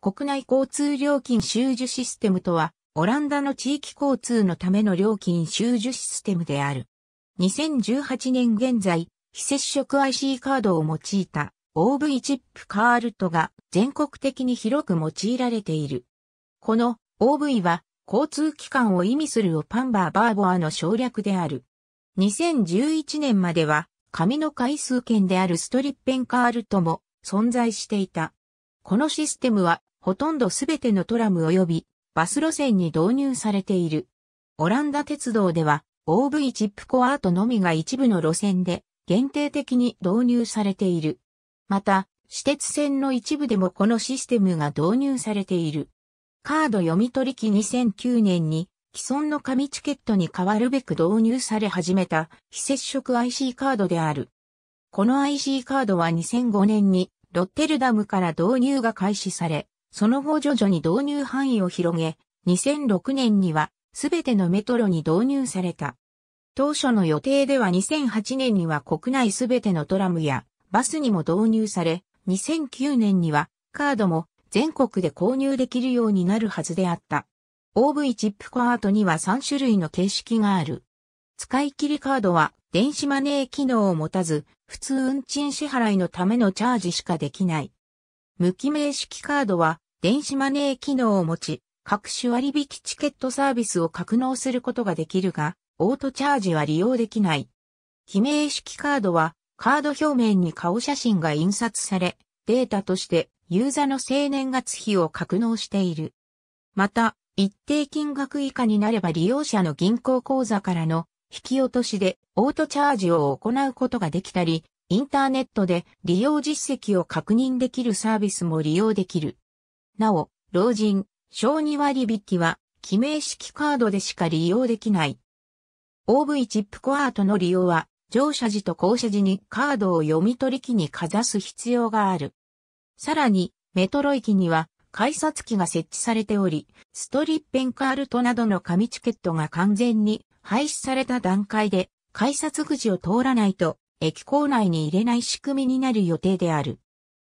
国内交通料金収受システムとは、オランダの地域交通のための料金収受システムである。2018年現在、非接触 IC カードを用いた OV チップカールトが全国的に広く用いられている。この OV は交通機関を意味するオパンバーバーボアの省略である。2011年までは紙の回数券であるストリッペンカールトも存在していた。このシステムはほとんどすべてのトラム及びバス路線に導入されている。オランダ鉄道では OV チップコアートのみが一部の路線で限定的に導入されている。また、私鉄線の一部でもこのシステムが導入されている。カード読み取り機2009年に既存の紙チケットに代わるべく導入され始めた非接触 IC カードである。この IC カードは2005年にロッテルダムから導入が開始され、その後徐々に導入範囲を広げ、2006年にはすべてのメトロに導入された。当初の予定では2008年には国内すべてのトラムやバスにも導入され、2009年にはカードも全国で購入できるようになるはずであった。OV チップカードには3種類の形式がある。使い切りカードは電子マネー機能を持たず、普通運賃支払いのためのチャージしかできない。無記名式カードは電子マネー機能を持ち、各種割引チケットサービスを格納することができるが、オートチャージは利用できない。記名式カードは、カード表面に顔写真が印刷され、データとしてユーザーの生年月日を格納している。また、一定金額以下になれば利用者の銀行口座からの引き落としでオートチャージを行うことができたり、インターネットで利用実績を確認できるサービスも利用できる。なお、老人、小児割引は、記名式カードでしか利用できない。OV チップコアートの利用は、乗車時と降車時にカードを読み取り機にかざす必要がある。さらに、メトロ駅には、改札機が設置されており、ストリッペンカールトなどの紙チケットが完全に廃止された段階で、改札口を通らないと駅構内に入れない仕組みになる予定である。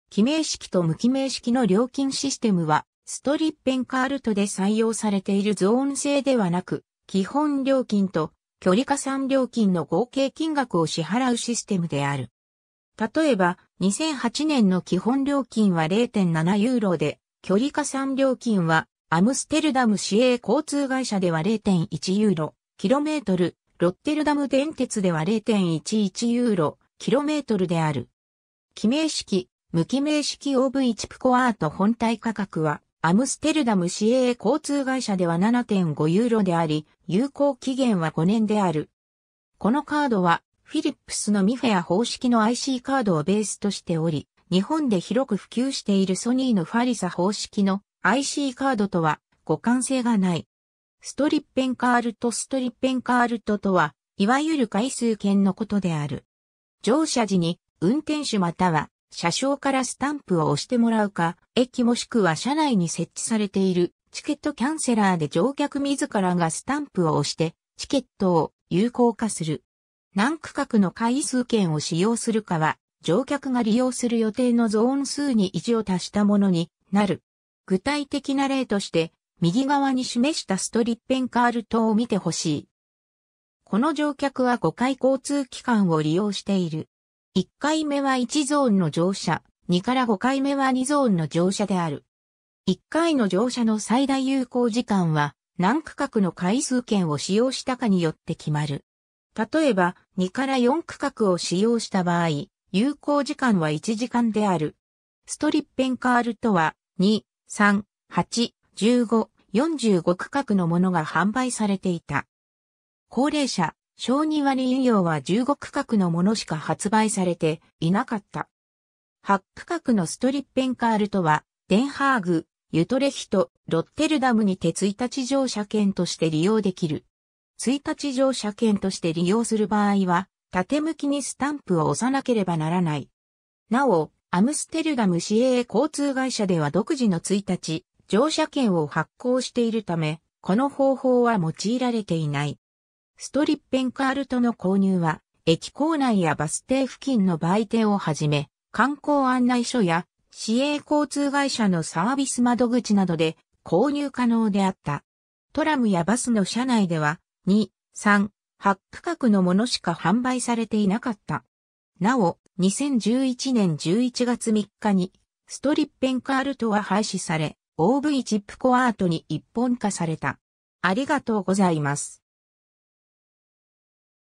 記名式と無記名式の料金システムは、ストリッペンカールトで採用されているゾーン制ではなく、基本料金と距離加算料金の合計金額を支払うシステムである。例えば、2008年の基本料金は0.7ユーロで、距離加算料金はアムステルダム市営交通会社では0.1ユーロ、キロメートル、ロッテルダム電鉄では0.11ユーロ、キロメートルである。記名式、無記名式 OV1 プコアート本体価格は、アムステルダム市営交通会社では7.5ユーロであり、有効期限は5年である。このカードは、フィリップスのミフェア方式の IC カードをベースとしており、日本で広く普及しているソニーのファリサ方式の IC カードとは互換性がない。ストリッペンカールとストリッペンカールトとは、いわゆる回数券のことである。乗車時に、運転手または、車掌からスタンプを押してもらうか、駅もしくは車内に設置されている、チケットキャンセラーで乗客自らがスタンプを押して、チケットを有効化する。何区画の回数券を使用するかは、乗客が利用する予定のゾーン数に1を足したものになる。具体的な例として、右側に示したストリッペンカール等を見てほしい。この乗客は5回交通機関を利用している。1回目は1ゾーンの乗車、2から5回目は2ゾーンの乗車である。1回の乗車の最大有効時間は何区画の回数券を使用したかによって決まる。例えば、2から4区画を使用した場合、有効時間は1時間である。ストリッペンカールとは、2、3、8、15、45区画のものが販売されていた。高齢者、小児割引用は15区画のものしか発売されていなかった。8区画のストリッペンカールとは、デンハーグ、ユトレヒト、ロッテルダムにて1日乗車券として利用できる。1日乗車券として利用する場合は、縦向きにスタンプを押さなければならない。なお、アムステルダム市営交通会社では独自の1日乗車券を発行しているため、この方法は用いられていない。ストリッペンカールトの購入は、駅構内やバス停付近の売店をはじめ、観光案内所や市営交通会社のサービス窓口などで購入可能であった。トラムやバスの車内では、2、3、8区画のものしか販売されていなかった。なお、2011年11月3日に、ストリッペンカールトは廃止され、OV チップコアートに一本化された。ありがとうございます。